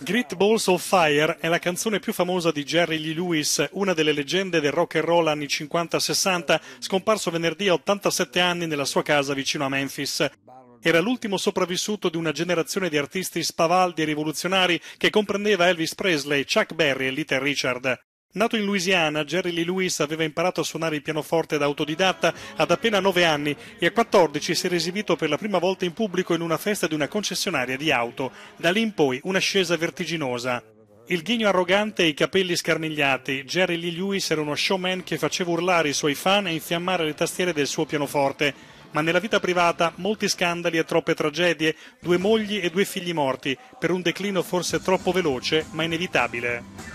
Great Balls of Fire è la canzone più famosa di Jerry Lee Lewis, una delle leggende del rock and roll anni 50-60, scomparso venerdì a 87 anni nella sua casa vicino a Memphis. Era l'ultimo sopravvissuto di una generazione di artisti spavaldi e rivoluzionari che comprendeva Elvis Presley, Chuck Berry e Little Richard. Nato in Louisiana, Jerry Lee Lewis aveva imparato a suonare il pianoforte da autodidatta ad appena 9 anni e a 14 si era esibito per la prima volta in pubblico in una festa di una concessionaria di auto. Da lì in poi un'ascesa vertiginosa. Il ghigno arrogante e i capelli scarmigliati, Jerry Lee Lewis era uno showman che faceva urlare i suoi fan e infiammare le tastiere del suo pianoforte ma nella vita privata molti scandali e troppe tragedie, due mogli e due figli morti, per un declino forse troppo veloce ma inevitabile.